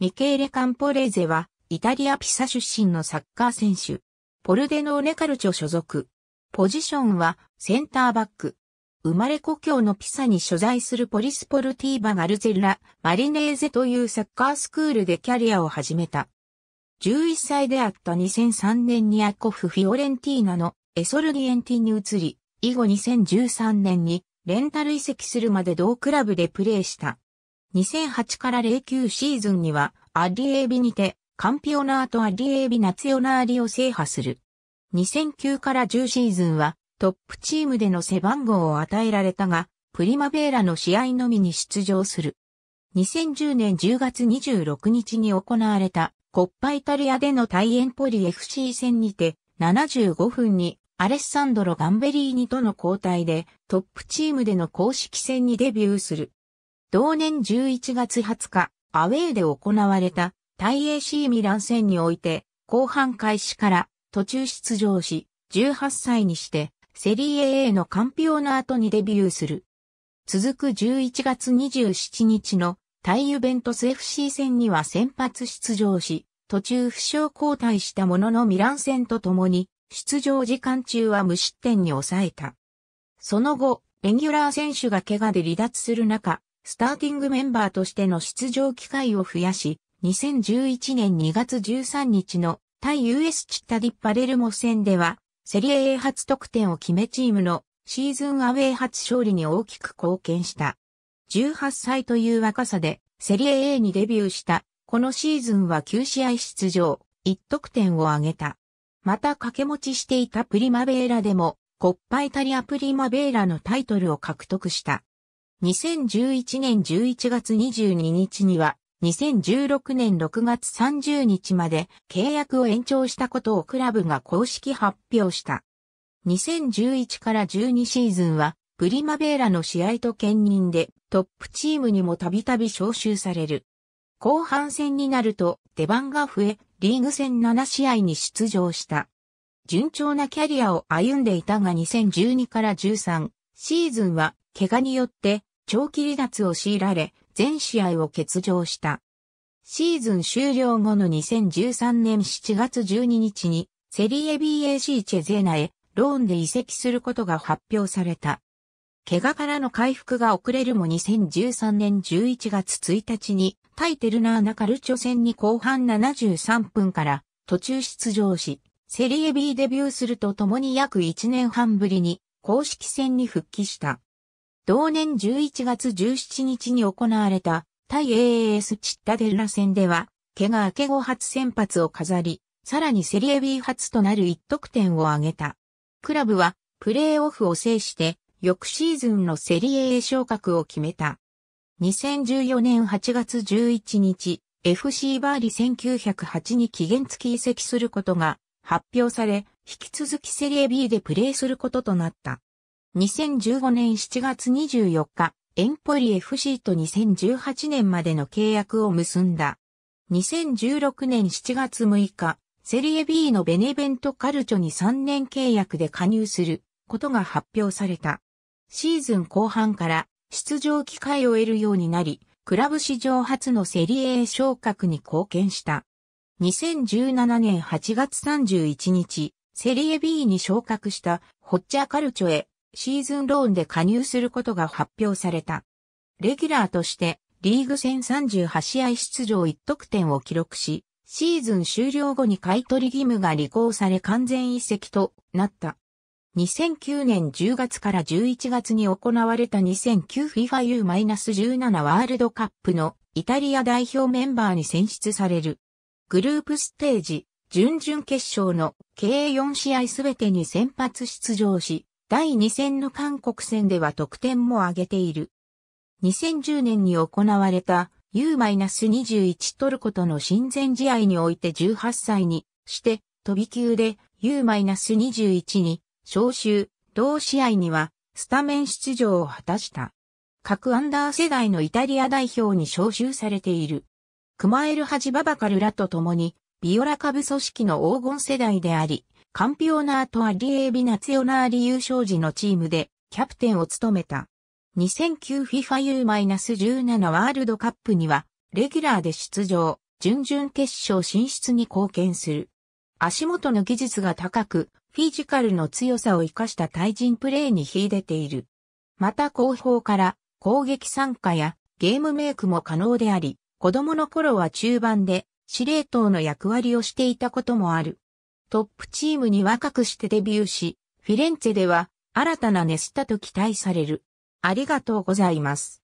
ミケーレ・カンポレーゼは、イタリア・ピサ出身のサッカー選手。ポルデノーレ・カルチョ所属。ポジションは、センターバック。生まれ故郷のピサに所在するポリスポルティーバ・ガルゼラ・マリネーゼというサッカースクールでキャリアを始めた。11歳であった2003年にアコフ・フィオレンティーナのエソルディエンティに移り、以後2013年にレンタル移籍するまで同クラブでプレーした。2008から09シーズンには、アディエービにて、カンピオナートアディエービナツヨナーリを制覇する。2009から10シーズンは、トップチームでの背番号を与えられたが、プリマベーラの試合のみに出場する。2010年10月26日に行われた、コッパイタリアでの対エンポリ FC 戦にて、75分にアレッサンドロ・ガンベリーニとの交代でトップチームでの公式戦にデビューする。同年11月20日、アウェーで行われた、タイ AC ミラン戦において、後半開始から途中出場し、18歳にして、セリエ A のカンピオナートにデビューする。続く11月27日のタイユベントス FC 戦には先発出場し、途中負傷交代したもののミラン戦と共に、出場時間中は無失点に抑えた。その後、レギュラー選手が怪我で離脱する中、スターティングメンバーとしての出場機会を増やし、2011年2月13日の対 US チッタディッパレルモ戦では、セリエ A 初得点を決めチームのシーズンアウェイ初勝利に大きく貢献した。18歳という若さでセリエ A にデビューした。このシーズンは9試合出場、1得点を挙げた。また掛け持ちしていたプリマベーラでも、コッパイタリアプリマベーラのタイトルを獲得した。2011年11月22日には、2016年6月30日まで契約を延長したことをクラブが公式発表した。2011から12シーズンは、プリマベーラの試合と兼任でトップチームにもたびたび招集される。後半戦になると出番が増え、リーグ戦7試合に出場した。順調なキャリアを歩んでいたが2012から13シーズンは怪我によって長期離脱を強いられ、全試合を欠場した。シーズン終了後の2013年7月12日に、セリエ BAC チェゼーナへローンで移籍することが発表された。怪我からの回復が遅れるも2013年11月1日にタイテルナーナカルチョ戦に後半73分から途中出場し、セリエ B デビューするとともに約1年半ぶりに公式戦に復帰した。同年11月17日に行われた対 AAS チッタデッラ戦では、怪我明け後初先発を飾り、さらにセリエ B 初となる1得点を挙げた。クラブはプレーオフを制して、翌シーズンのセリエ A 昇格を決めた。2014年8月11日、FC バーリ1908に期限付き移籍することが発表され、引き続きセリエ B でプレーすることとなった。2015年7月24日、エンポリ FC と2018年までの契約を結んだ。2016年7月6日、セリエ B のベネベントカルチョに3年契約で加入することが発表された。シーズン後半から出場機会を得るようになり、クラブ史上初のセリエ A 昇格に貢献した。2017年8月31日、セリエ B に昇格したホッチャカルチョへシーズンローンで加入することが発表された。レギュラーとしてリーグ戦38試合出場1得点を記録し、シーズン終了後に買い取り義務が履行され完全移籍となった。2009年10月から11月に行われた 2009FIFA U-17 ワールドカップのイタリア代表メンバーに選出される。グループステージ、準々決勝の計4試合すべてに先発出場し、第2戦の韓国戦では得点も挙げている。2010年に行われた U-21 トルコとの親善試合において18歳にして、飛び級で U-21 に招集、同試合にはスタメン出場を果たした。各アンダー世代のイタリア代表に招集されている。クマエル・ハジ・ババカルラと共に、ビオラ株組織の黄金世代であり、カンピオナートアリエービナツヨナーリ優勝時のチームでキャプテンを務めた。2009FIFA U-17 ワールドカップには、レギュラーで出場、準々決勝進出に貢献する。足元の技術が高く、フィジカルの強さを生かした対人プレーに秀でている。また後方から攻撃参加やゲームメイクも可能であり、子供の頃は中盤で司令塔の役割をしていたこともある。トップチームに若くしてデビューし、フィレンツェでは新たなネスタと期待される。ありがとうございます。